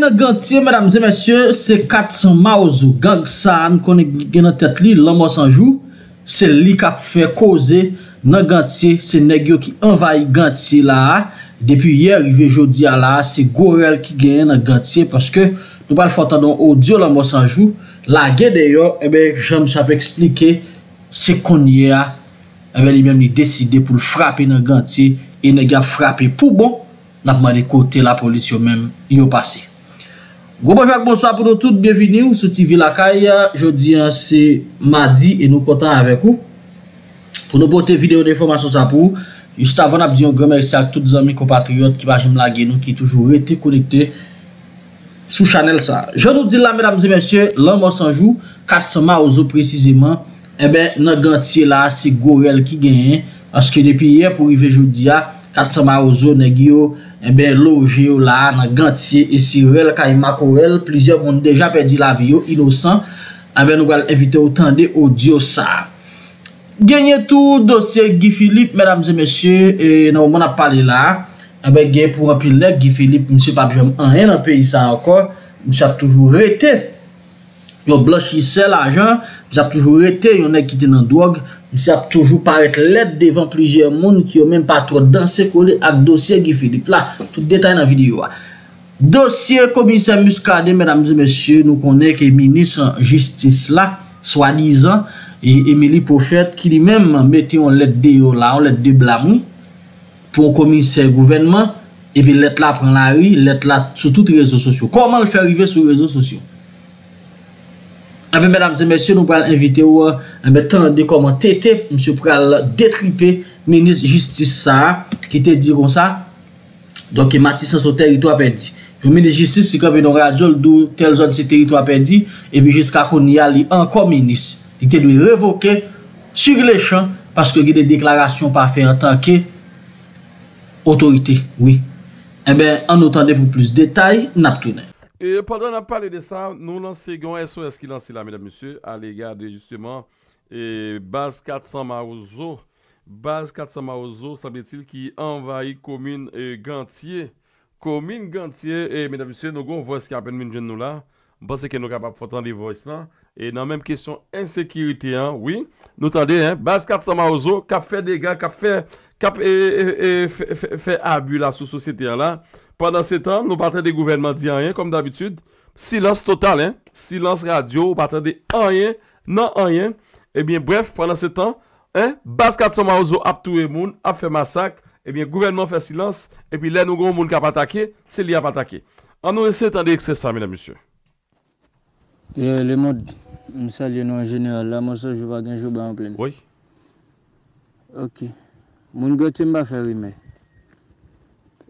nan gantye, mèdam zè mèsyè, se kat maouzou, gang san, konen gen nan tèt li, lò mò sanjou, se li kap fè koze nan gantye, se negyo ki envaye gantye la, depi yè, yè, jodi a bon. la, se gorel ki gen nan gantye, paske nou pal fòta don odyo lò mò sanjou, la gen deyo, ebe, jèm sape eksplike, se konye a re li mèm ni deside pou frapi nan gantye, e negya frapi pou bon, napmane kote la polis yo mèm, yo pase. Goubon fèk bonso apou nou tout, bienveni ou, sou TV lakay ya, jodi an se madi e nou kontan avek ou Pou nou pote videyo de informasyon sa pou, jist avon ap diyon gwen mersi ak tout zanmi kompatriot ki bajim lage nou ki toujou rete konekte sou chanel sa Jou nou di la menamze mensye, lan monsanjou, katsan ma ouzo preciziman, ebe nan gantye la se eh gorel ki genyen, aske depi ye pou rive jodi ya Kat sa ma ouzo negyo, e eh ben loje yo la, nan gantiye, esirel, ka imak e orel, plizyev moun deja pedi la viyo, inosan, ave eh nou gwa evite ou tande, ou diyo sa. Genye tou dosye Gifilip, medamze mesye, e nan wman ap pale la, e ben genye pou rampi lek Gifilip, moun se pa bjèm anren anpey sa anko, moun se ap toujou rete, yo bloshi se la jan, moun se ap toujou rete, yo ne kiti nan doog, moun se ap toujou rete, Dis ap toujou parek let devan plijer moun ki yo men patro dan se kole ak dosye gifili. La, tout detay nan videyo a. Dosye komisè muskade, menam di mesye, nou konèk e minis justice la, swanizan, e emili profet ki di men meti an let deyo la, an let de blamou, pou an komisè gouvenman, e pi let la pran la ri, let la sou tout rezo sosyo. Koman l fè arrive sou rezo sosyo? Abe, menamse, mense, nou pral evite ou, ame, euh, tande komon tete, mse pral detripe, menis justisa, ki te diron sa, donke matis an so teritwa pe di. Yon menis justisa, si konvenon radjol, dou tel zon se teritwa pe di, ebi, jiska kon ni ali an kominis. Ki te lou revoke, sirle chan, paske gide deklarasyon pa fe an tanke, otorite, oui. Abe, eh an nou tande pou plus detay, nap tounen. E pandan ap pale de sa, nou lanse yon SOS ki lanse la, mèdèm monsye, alè gade, justèman, base 400 Marouzo, base 400 Marouzo, sa bè til ki envayi komine gantye, komine gantye, mèdèm monsye, nou gon vòs ki apen mèdèm jen nou la, basè ke nou kap ap fòtan li vòs la, e nan mèm kèsyon ensekirite, wè, nou tade, base 400 Marouzo, kap fè degat, kap fè abu la sou sosyete la, mèdèm monsye, Pendan se tan, nou patre de gouvenman di anyen, kom d'habitude, silans total, silans radio, patre de anyen, nan anyen. Eh ebyen bref, pendant se tan, bas kat sa ma ouzo ap tou e moun, ap fe masak, ebyen gouvenman fe silans, epi le nou goun moun ka patake, se li ap patake. An nou esen tan de ekse sa, mene monsye. E le moun, msa li nou en jenye, la monsan jou va genjou ba an plen. Oui. Ok. Moun gouti mba fe wimey.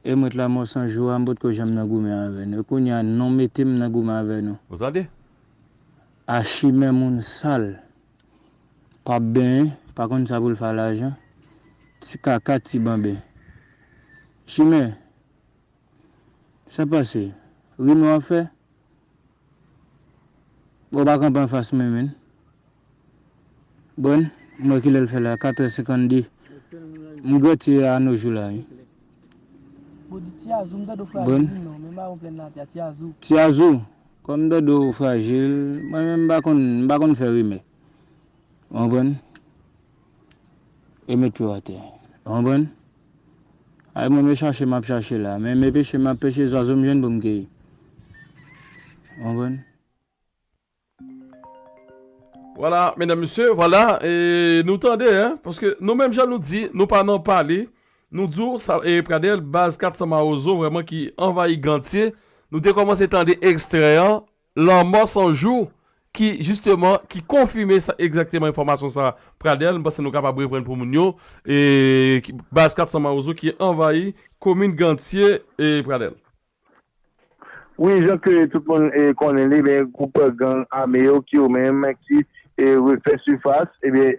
E mwet la mwosan jwa mbot ko jam nan goume anven nou. E kou nyan nan metem nan goume anven nou. Wazade? A Chimè moun sal. Pa ben, pa kon sa boul fa la jan. Ti kaka ti bambè. Chimè. Sa pase? Rino an fe? Gwa bakan pan fase men men. Bon, mwen ki lèl fe la. Katre sekande di. Mwen gote an nou jwou la. Bon, ti a zou, kon mde dou fagil, mwen bon? bon? mwen bakon feri me. Bon, bon, e mwen piwate. Bon, bon, a yon mwen chache mwen chache la, mwen mwen peche mwen peche zazoum jen bon kiye. Bon, bon. Voilà, mèdèm monsè, voilà, nou tande, hein, parce que nou mèm jà nou di, nou panon pale, Nou djou, e, Pradel, Baz 4 Samarouzo, vreman ki envayi gantye, nou dekoman se tande ekstrayan, lanman sanjou, ki justeman, ki konfime sa ekzakteman informasyon sa Pradel, mba se nou kapabri vwen pou moun yo, Baz 4 Samarouzo ki envayi, komine gantye, Pradel. Oui, jean, nou konen li, goupa gantye ameo ki omen, ki fesu fas,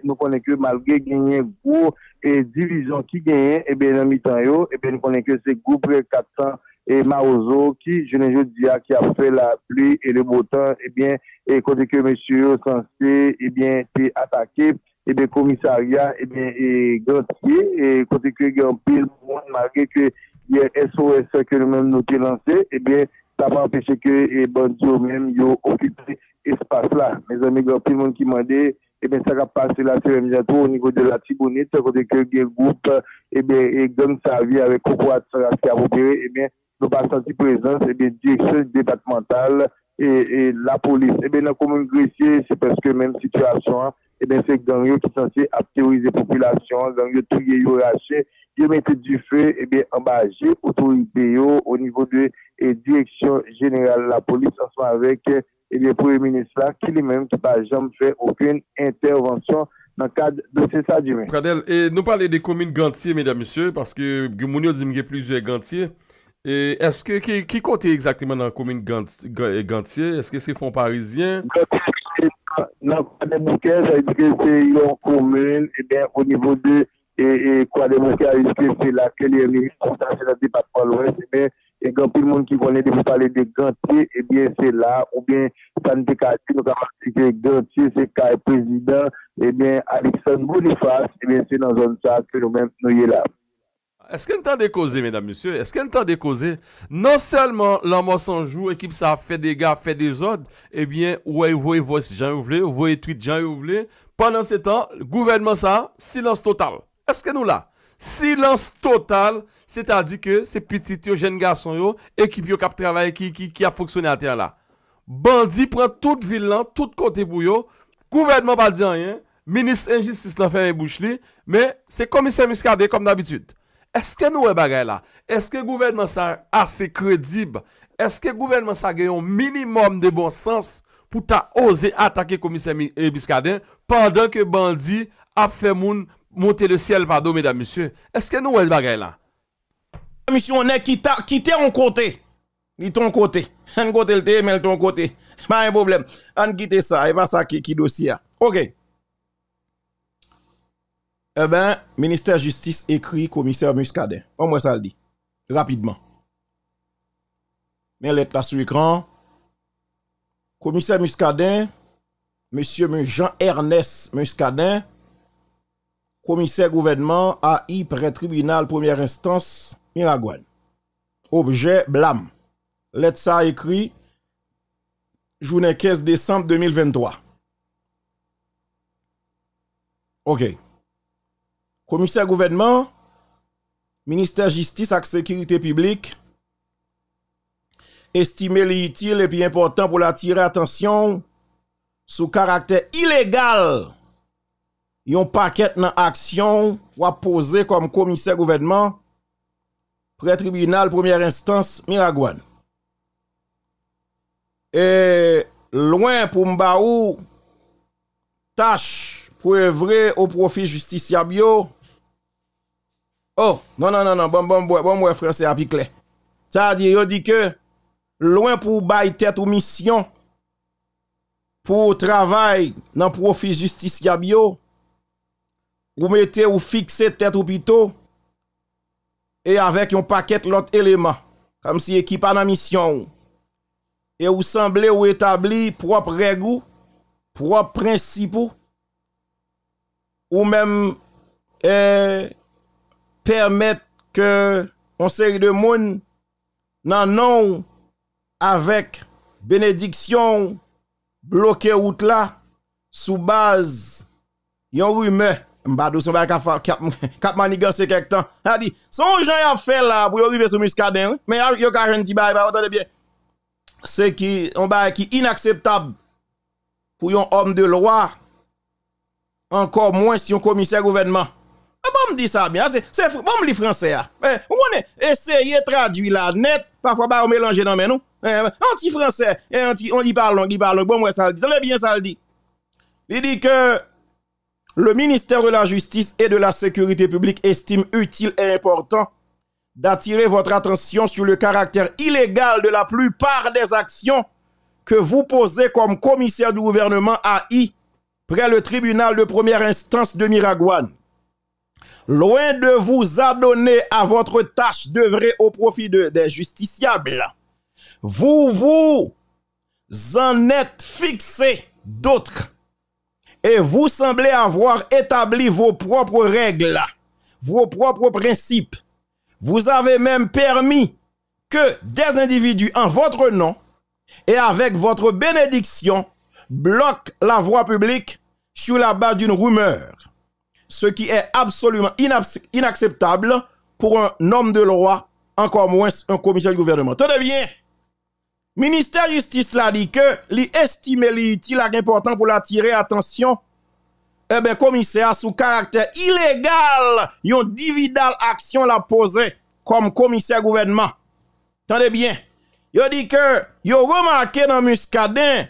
nou konen ki malge genyen goun e divizyon ki genyen, e ben nan mi tan yo, e ben nou konen ke se goupre katan, e ma ozo ki jeneje diya ki a fwe la pli e le botan, e ben kote ke mèsyur sanse, e ben pe atake, e ben komisarya, e ben e gantye, e kote ke e e e genon pil moun magè ke yè SOS se ke nou men nou ke lanse, e ben sa pa apèche ke e ban diyo men yo opite espase la. Mèsyan mi gantye moun ki mwen dey, et eh bien ça va passer la semaine bientôt au niveau de la Tibonite, côté que le groupe, eh ben, et bien, et gagne sa vie avec le pouvoir qui a opéré, eh ben, ben, et bien, nous pas senti présence, et bien, direction départementale et, la police. Et bien, dans la commune Gressier, c'est parce que même situation, et bien, c'est gang qui sont censés terroriser la population, gagneux, tout y est ils été du feu, et bien, j'ai autorité, au niveau de la direction générale la police, ensemble avec et les premiers ministres-là qui, lui-même, qui, par exemple, fait aucune intervention dans le cadre de ce stade humain. Pradel, et nous parlez des communes gantiers, mesdames, messieurs, parce que Goumouni a diminué plusieurs gantiers. Et est-ce que, qui comptait exactement dans les communes gantiers? Est-ce que c'est fonds parisiens? Non, Pradel Bouquet, j'ai dit que c'est une commune, et eh bien, au niveau de, et Pradel Bouquet a dit que c'est là que les ministres-là, c'est-à-dire pas trop loin, c'est bien, et quand tout le monde qui connaît, vous parler de Gantier, eh bien, c'est là, ou bien, ça ne dit nous avons Gantier, c'est le président, eh bien, Alexandre Boniface, eh bien, c'est dans zone ça que nous-mêmes, nous y est là. Est-ce qu'il y a un temps de causer, mesdames, messieurs? Est-ce qu'il y a un temps de causer? Non seulement l'amour sans joue, l'équipe, ça fait des gars, fait des autres. eh bien, ouais, vous voyez, voici Jean Youvelé, vous voyez tweet Jean Youvelé. Pendant ce temps, le gouvernement ça, silence total. Est-ce que nous là? Silans total, se ta di ke se pitit yo jen gason yo, ekip yo kap travay ki a foksyonater la. Bandi pran tout vilan, tout kote bou yo, gouvenman pa di anyen, ministre enjistis nan fer e bouch li, me se komisè miskadey kom d'abitud. Eske nou e bagay la? Eske gouvenman sa ase kredib? Eske gouvenman sa geyon minimum de bon sens pou ta oze atake komisè miskadey euh, pandan ke bandi ap fè moun monter le ciel, pardon, mesdames, messieurs. Est-ce que nous, on bagaille là? Ah, Mission, on est quitté en côté. Ni ton côté. Un côté le thé, mais ton côté. Pas un problème. On quitte ça. Et pas ça qui, qui dossier. Hein. OK. Eh bien, ministère justice écrit commissaire Muscadet. Comment moi ça le dit. Rapidement. Mais lettre là sur l'écran. Commissaire Muscadet, monsieur Jean-Ernest Muscadet, commissaire gouvernement AI près tribunal première instance Miragouane. Objet blâme. Lettre ça écrit journée 15 décembre 2023. OK. Commissaire gouvernement, ministère justice et sécurité publique estimé utile et puis important pour l'attirer attention sous caractère illégal yon paket nan aksyon fwa pose kom komise gouvenman pre tribunal premier instans Miragwan. E, lwen pou mba ou tache pou evre ou profil justisya biyo, oh, nan nan nan, bon mwen franse apikle. Sa adi yo di ke, lwen pou bay tet ou misyon pou travay nan profil justisya biyo, vous mettez ou fixez tête ou pito et avec un paquet l'autre élément comme si équipe en mission et vous semblez ou établi propre règle propre principes ou même eh, permettre que on série de monde nan non avec bénédiction bloqué route là sous base yon rumeur Mbadou son ba kap manigan manigansé quelque temps. A dit son gens a fait là pour arriver sur Muscadet. Mais yon ka jeune ti bay ba entendez bien. C'est qui on ba qui inacceptable pour un homme de loi. Encore moins si un commissaire gouvernement. Bon me dit ça bien, c'est bon me français Mais e, on est essayer traduire la net parfois ba e, e, on mélanger dans mais nous. Anti français, on y parle, on y parle bon moi ça le dit. bien ça dit. Il dit que le ministère de la Justice et de la Sécurité publique estime utile et important d'attirer votre attention sur le caractère illégal de la plupart des actions que vous posez comme commissaire du gouvernement AI près le tribunal de première instance de Miragouane. Loin de vous adonner à votre tâche d'œuvrer au profit des justiciables, vous vous en êtes fixé d'autres et vous semblez avoir établi vos propres règles, vos propres principes. Vous avez même permis que des individus en votre nom et avec votre bénédiction bloquent la voie publique sur la base d'une rumeur, ce qui est absolument inacceptable pour un homme de loi, encore moins un commissaire du gouvernement. Tenez bien, Ministère justice l'a dit que li estime utile et important pour l'attirer attention eh ben commissaire sous caractère illégal yon dividal action la posé comme commissaire gouvernement. Tendez bien. Yo dit que yo remarqué dans Muscadin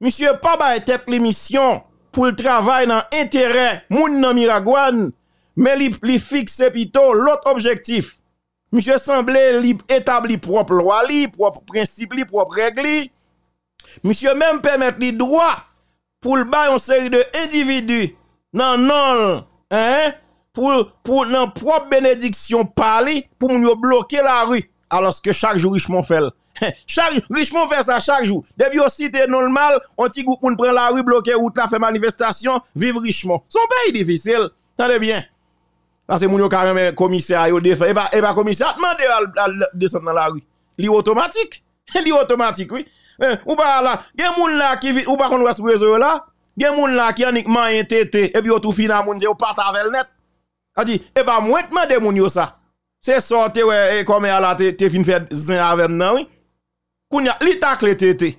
monsieur pas était tête l'émission pour le travail dans intérêt moun nan Miragouane mais li, li fixe plutôt l'autre objectif Monsieur semblait établi, propre loi, propre principe, propre règle. Monsieur même permet les droits pour le bail une série de individus non non hein pour pour propre bénédiction parler pour nous bloquer la rue alors que chaque jour Richemont fait hein, chaque richement fait ça chaque jour depuis aussi cité normal on petit groupe prend la rue bloquer route la faire manifestation vivre richement son pays difficile tenez bien parce que moun yo carrément commissaire au défend et pas et pas commissaire demande descendre dans la rue. Li automatique. Li automatique oui. Hein, ou pas là, gen moun là qui ou pas qu'on sur réseau là, gen moun là qui uniquement entêté et puis tout fina moun yo pas avec net. A dit et eh pas ben, moi demander moun yo ça. C'est sorti ouais et comme là été fin faire zin avec nous, oui. Kounya li tacle tété.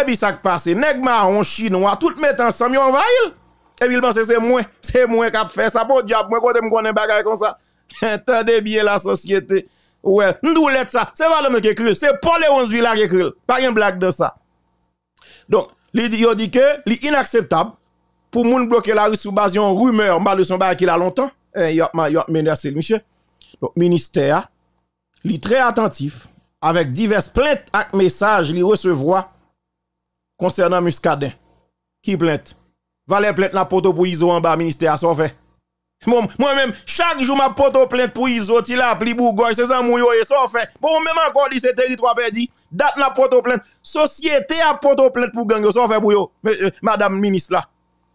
Et puis ça passe, nèg marron chinois tout mettre ensemble yon envahir et il pense c'est moi, c'est moi qui a fait ça. Bon diable, moi, quand je connais des comme ça, t'as bien la société. Ouais, nous ça, c'est pas qui qui écrit, c'est pas les 11 Villa qui écrit. Pas une blague de ça. Donc, il dit que c'est inacceptable pour moun bloquer la rue sous base de rumeur, mal de son bail a longtemps. Eh, il a menacé le monsieur. Donc, ministère, il est très attentif avec diverses plaintes et messages qu'il recevra concernant Muscadet, Qui plainte? Valait plainte la poto pour Izo en bas ministère à fait. Moi-même, chaque jour, ma poto plainte pour ISO, il a pli bougoy c'est ça, mouyo et ça fait. Bon, même encore, dit c'est territoire perdu. Date la poto plainte. Société a poto plainte pour gang, ça fait pour euh, Madame ministre là.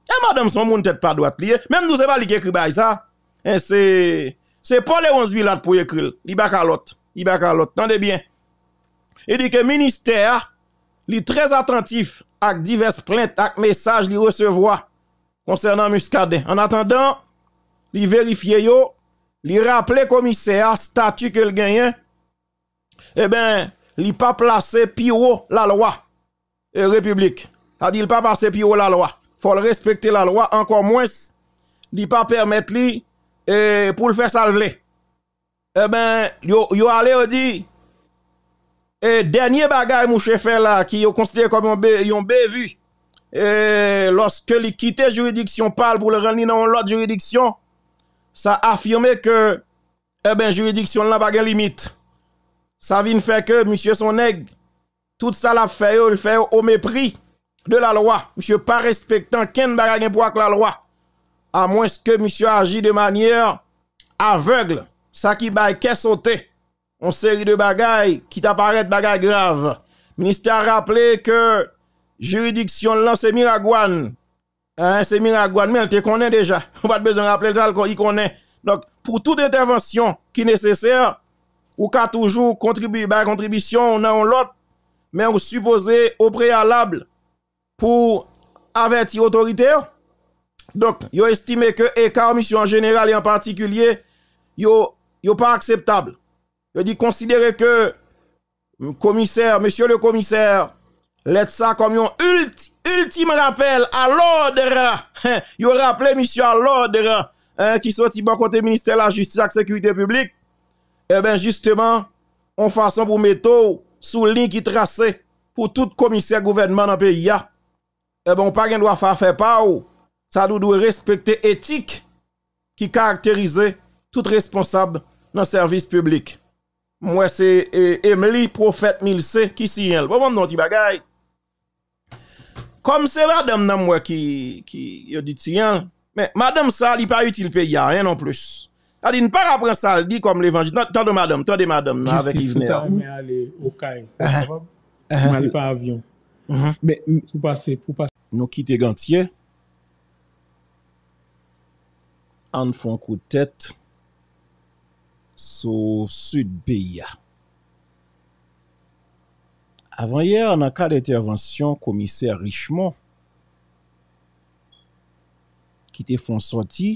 Et eh, madame, son monde tête pas droite lié. Même nous, c'est pas lui qui écrit ça. Eh, c'est, c'est Paul et 11 Villat pour écrire. Il va à l'autre. Il va bien. Il dit que ministère, il est très attentif ak diverses plaintes ak messages li recevoir concernant Muscadet. En attendant, li vérifier yo, li rappeler commissaire statut que le gagne. Eh ben, li pas placé piro la loi et euh, république. A dit pas passer piro la loi. Faut le respecter la loi encore moins li pas permettre li et euh, pour le faire salver. Eh ben, yo, yo allez dit et dernier bagage, mon chef là, qui est considéré comme un bévu, lorsque l'équité quitte juridiction parle pour le rendre dans l'autre juridiction, ça affirme que, eh ben, juridiction là, pas de limite. Ça vient faire que, monsieur Soneg, tout ça l'a fait, il fait au mépris de la loi. Monsieur pas respectant ken bagage pour la loi. À moins que monsieur agit de manière aveugle. Ça qui baille qu'est sauté une série de bagailles qui t'apparaissent bagailles graves. Ministère a rappelé que juridiction là, c'est Miragouane. Hein, c'est Miragouane, mais elle te connaît déjà. On pas besoin de rappeler ça, il connaît. Donc, pour toute intervention qui nécessaire, ou qu'a toujours contribué par bah, contribution, on a l'autre, mais on supposé au préalable pour avertir l'autorité. Donc, yo estimé que écart mission en général et en particulier, yo, yo pas acceptable. Je dis considérer que commissaire, monsieur le commissaire, laisse ça comme un ultime rappel à l'ordre. Il rappelé monsieur à l'ordre hein, qui sorti bon côté ministère de la justice et de la sécurité publique. Eh bien justement, on façon pour mettre sous ligne qui tracé pour tout commissaire gouvernement dans le pays. Eh bien, on pas doit faire faire pas ça doit respecter éthique qui caractérise tout responsable dans le service public. Mwen se e, emeli profet milse ki si yel. Pou bon, mwen bon, nou ti bagay. Kom se vadem nan mwen ki yo dit si yel. Men, madem sa li pa utilpe ya, yen non plus. Adi nou pa rapren sa li kom le vange. Ton de madem, ton de madem. Avek il mè. Jus si sou ta mè alè, okay. Avan. Avan. Mwen li eh, eh, pa avyon. Avan. Mwen nou ki te gantye. An foun kou tèt. sou sud beya. Avant yè, an an ka d'intervensyon komiser Richemont ki te fon soti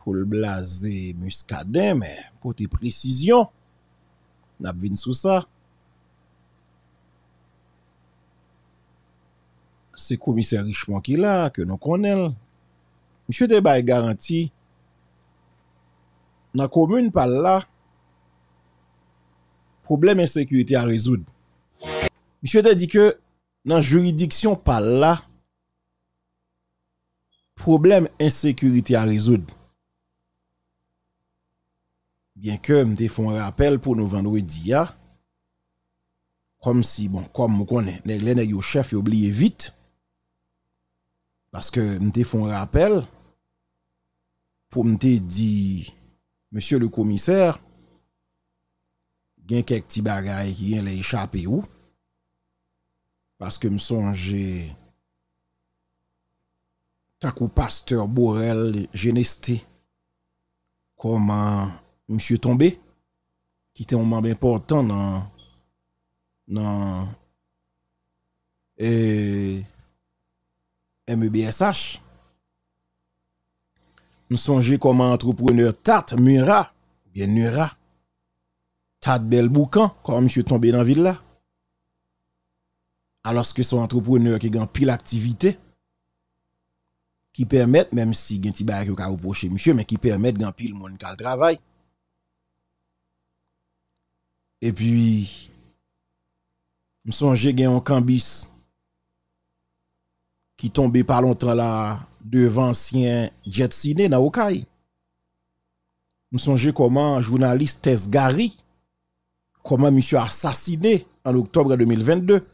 pou l'blaze muskadèm pou te prezisyon nap vin sou sa. Se komiser Richemont ki la, ke nou konel, msye te bay garanti nan komoun pal la, probleme ensekurite a rezoud. Mishwe te di ke, nan juridiksyon pal la, probleme ensekurite a rezoud. Bien ke, mte fon rapel pou nou vendwe di ya, kom si, bon, kom mokon, ne glene yo chef, yo bliye vit, paske mte fon rapel, pou mte di... monsieur le commissaire, il y a quelques petits bagages qui ont échappé. ou. Parce que me songe, tant le pasteur Borel Genesté, comment monsieur tombé, qui était un membre important dans, dans et, MEBSH. Nous songer comment entrepreneur Tat Mura, bien Nura. Tat Belboucan, comme monsieur tombé dans la ville là. Alors que son entrepreneur qui a pile activité, qui permet même si il y a un petit bagage monsieur, mais qui permet de pile monde qui travail. Et puis, je songe un cambis qui tombait pas longtemps là devant ancien jet ciné dans Nous songeons comment journaliste Gary... comment monsieur assassiné en octobre 2022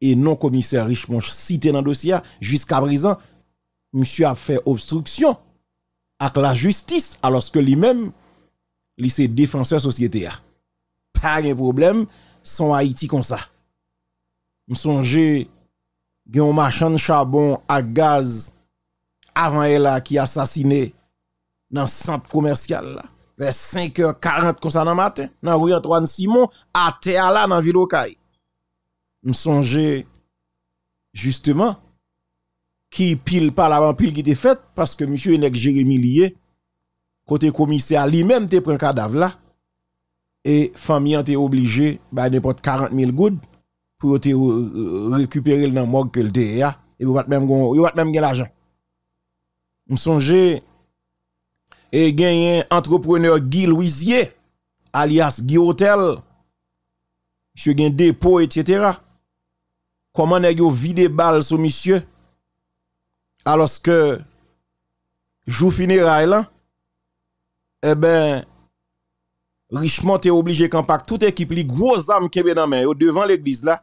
et non commissaire Richemont cité dans le dossier jusqu'à présent, monsieur a fait obstruction à la justice alors que lui-même, Il s'est défenseur société. Pas de problème, son Haïti comme ça. Nous songeons un marchand de charbon à gaz avant elle qui assassiné dans le centre commercial là. Vers 5h40 comme ça dans le matin, dans rue Antoine Simon, à terre dans dans ville Okaï. Je souviens justement qui pile par la pile qui était faite parce que M. Enek Jérémy Lié, côté commissaire lui-même te prend cadavre là et famille était obligée bah n'importe 40 000 gouttes pour euh, euh, récupérer dans morgue que le DEA et vous pas même vous pas même l'argent me y et gagné entrepreneur Guy Louisier alias Guy Hotel monsieur gain dépôt etc. comment nèg yo vide balle sur monsieur alors que jour funérailles là eh ben richement est obligé qu'en toute équipe les gros âmes qui dans main devant l'église là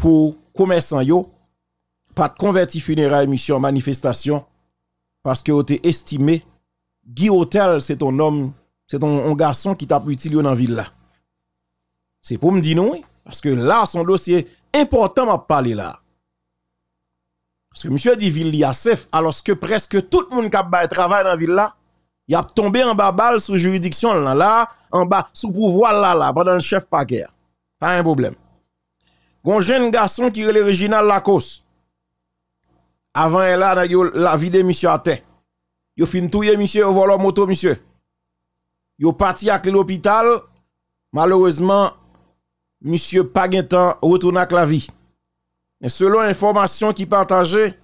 pour commerçants yo pas de converti funérailles mission manifestation parce que était estimé Guy Hotel c'est ton homme c'est un, garçon qui t'a utiliser dans ville là c'est pour me dire non parce que là son dossier important à parler là parce que monsieur dit ville Yassef alors que presque tout le monde qui travaille dans dans ville là il a tombé en bas balle sous juridiction là là en bas sous pouvoir là là pendant le chef guerre. pas un problème un jeune garçon qui relève la cause. Avant, elle a la vie de monsieur à terre. Yo fin touye monsieur, au volant moto monsieur. est parti à l'hôpital. Malheureusement, monsieur Pagentan retourna retourne à la vie. Et selon information qui partageait,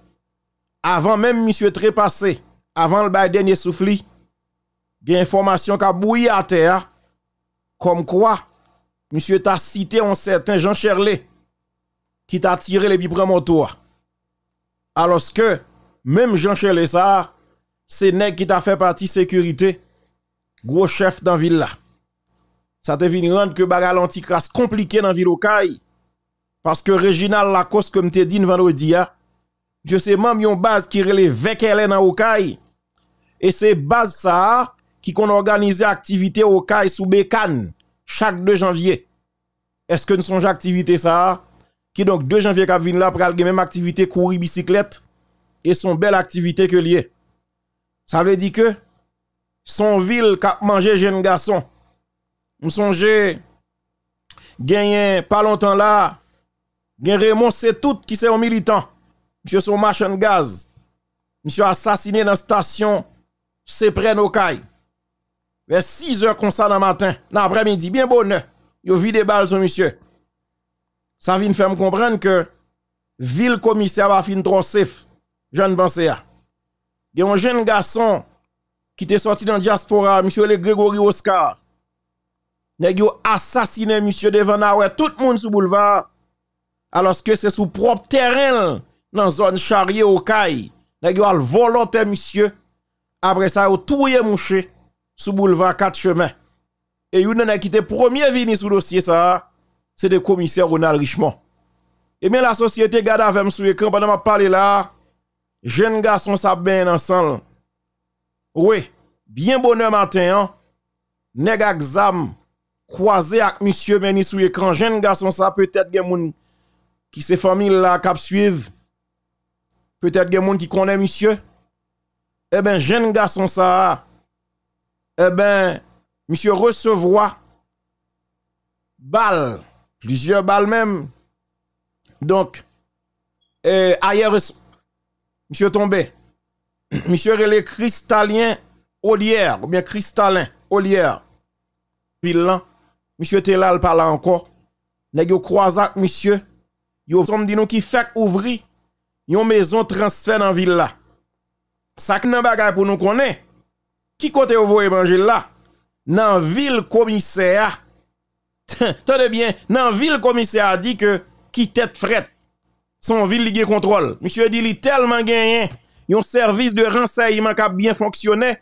avant même monsieur trépassé, avant le dernier souffle, il y information qui a bouilli à terre comme quoi monsieur t'a cité un certain Jean Cherlet qui t'a tiré les prend mon Alors que, même Jean charles ça, c'est n'ek qui t'a fait partie sécurité, gros chef dans ville Ça te vient rendre que bagal anticrasse compliqué dans la ville Parce que Réginal Lacoste, cause comme t'es dit vendredi hein, je sais même yon base qui relève elle dans Okaï. Et c'est base ça qui qu'on organisé activité Okaï sous bécane chaque 2 janvier. Est-ce que nous sommes activité ça? qui donc 2 janvier qui là pour la même activité courir bicyclette et son belle activité que lié. Ça veut dire que son ville qui mangé jeune garçon. Me songe gagné pas longtemps là Gen Raymond c'est tout qui c'est un militant. Monsieur son machin de gaz. suis assassiné dans la station c'est près nos cailles. Vers 6 heures comme ça dans le matin, dans l'après-midi, bien bonheur. Yo vide balle sur monsieur ça vient faire me comprendre que ville commissaire va finir trop safe. Jeune pense pas ah. Il y a un jeune garçon qui était sorti dans la diaspora, monsieur le Grégory Oscar. Il a assassiné monsieur devant tout le monde sur boulevard alors que c'est sous propre terrain dans zone charrier au caille. volontaire a volontaire monsieur. Après ça tout touye mouché sous boulevard quatre chemins. Et vous a qui était premier Sur sous dossier ça c'est le commissaire Ronald Richemont. Et bien la société garde avec sur écran pendant m'a parler là, jeune garçon ça bien ensemble. Oui, bien bonheur matin hein. Nèg croisé avec monsieur Meni sur écran jeune garçon ça peut-être des moun qui se famille là cap suivre. Peut-être des moun qui connaît monsieur. Eh ben jeune garçon ça eh ben monsieur recevoir balle Plusieurs balles même. Donc, euh, ailleurs, monsieur tombé. Monsieur le cristallien Olière, ou bien cristallin Olière. Puis monsieur était là, il parle encore. que yo croisac monsieur. Yo somme dit nous qui fait ouvrir yon maison transfert dans ville là. Ça que bagay pour nous connaître. Qui côté vous voyez manger là? Dans ville commissaire Tenez bien, dans ville le commissaire a dit que qui tête frette son ville liguer contrôle. Monsieur dit il tellement gagné un service de renseignement qui a bien fonctionné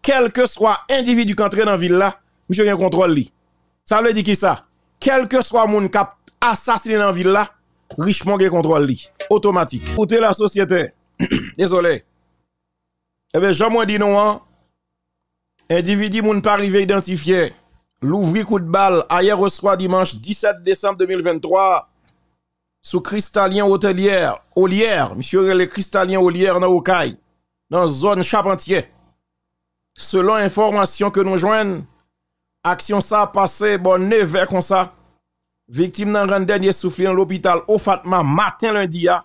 quel que soit individu qui entre dans ville là, monsieur un contrôle Ça veut dire qui ça Quel que soit monde qui a assassiné dans ville là, richement gagne contrôle li automatique. Écoutez la société. Désolé. Eh bien, jamais dit non, hein? Individu, moun pas arrivé identifié l'ouvri coup de balle hier au soir dimanche 17 décembre 2023 sous Cristalien Hôtelière, Olière, monsieur le Cristalien Olière dans Okaï, dans zone Charpentier. Selon information que nous joignons, action ça passé bon 9 heures comme ça. Victime dans grand dernier soufflé dans l'hôpital au Fatma matin lundi à ah,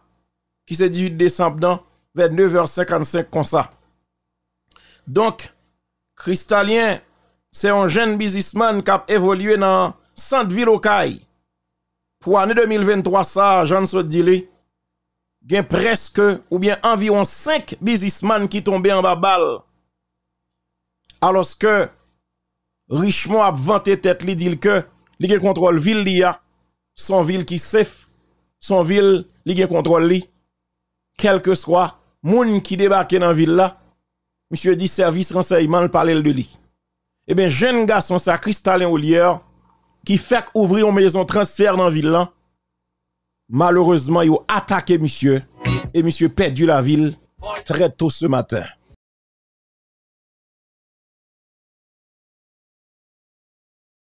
qui c'est 18 décembre dans, vers 9h55 comme ça. Donc, Cristalien c'est un jeune businessman qui a évolué dans 100 ville au Caille. Pour l'année 2023, ça, j'en se dire, il y a presque ou bien environ 5 businessmen qui tombaient en bas balle. Alors que Richemont a vanté tête il dit que li gen contrôle ville y a, son ville qui safe, son ville li gen contrôle li. Quel que soit monde qui débarque dans ville là, monsieur dit service renseignement le parle de lui eh bien, jeune garçon, ça, Cristallin lierre qui fait ouvrir une maison transfert dans la ville, malheureusement, il a attaqué monsieur, et monsieur perdu la ville très tôt ce matin.